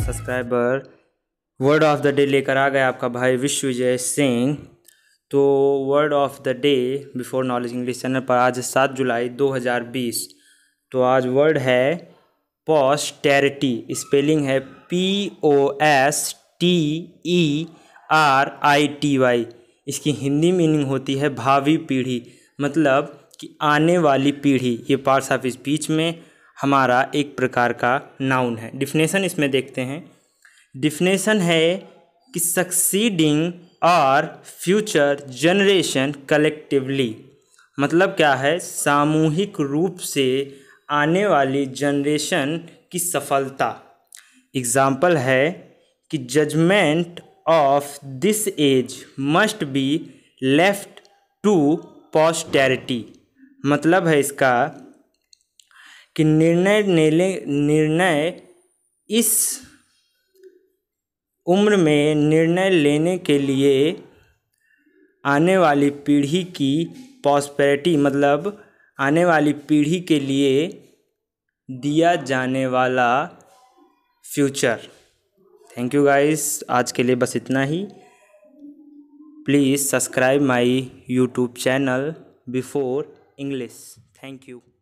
subscriber word of the day लेकर आ गया आपका भाई विश्वजय सिंह तो word of the day before knowledge English channel पर आज सात जुलाई 2020 तो आज वर्ड है पॉस्टेरिटी स्पेलिंग है P O S T E R I T Y इसकी हिंदी मीनिंग होती है भावी पीढ़ी मतलब कि आने वाली पीढ़ी ये पार्ट्स ऑफ स्पीच में हमारा एक प्रकार का नाउन है डिफिनेशन इसमें देखते हैं डिफिनेशन है कि सक्सीडिंग और फ्यूचर जनरेशन कलेक्टिवली मतलब क्या है सामूहिक रूप से आने वाली जनरेशन की सफलता एग्ज़ाम्पल है कि judgement of this age must be left to posterity मतलब है इसका कि निर्णय निर्णय इस उम्र में निर्णय लेने के लिए आने वाली पीढ़ी की पॉस्पैरिटी मतलब आने वाली पीढ़ी के लिए दिया जाने वाला फ्यूचर थैंक यू गाइस आज के लिए बस इतना ही please subscribe my YouTube channel before English thank you